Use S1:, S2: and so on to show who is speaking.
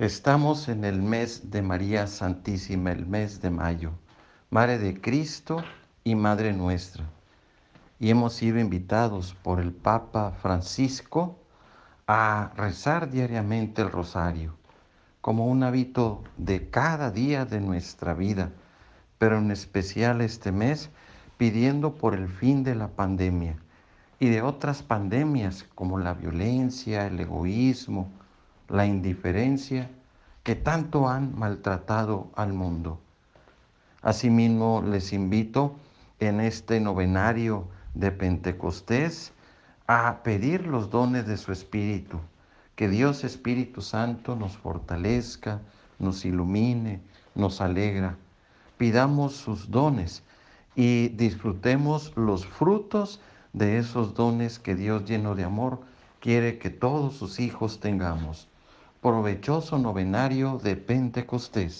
S1: Estamos en el mes de María Santísima, el mes de mayo, Madre de Cristo y Madre nuestra. Y hemos sido invitados por el Papa Francisco a rezar diariamente el rosario, como un hábito de cada día de nuestra vida, pero en especial este mes pidiendo por el fin de la pandemia y de otras pandemias como la violencia, el egoísmo, la indiferencia que tanto han maltratado al mundo. Asimismo, les invito en este novenario de Pentecostés a pedir los dones de su Espíritu, que Dios Espíritu Santo nos fortalezca, nos ilumine, nos alegra. Pidamos sus dones y disfrutemos los frutos de esos dones que Dios lleno de amor quiere que todos sus hijos tengamos provechoso novenario de Pentecostés.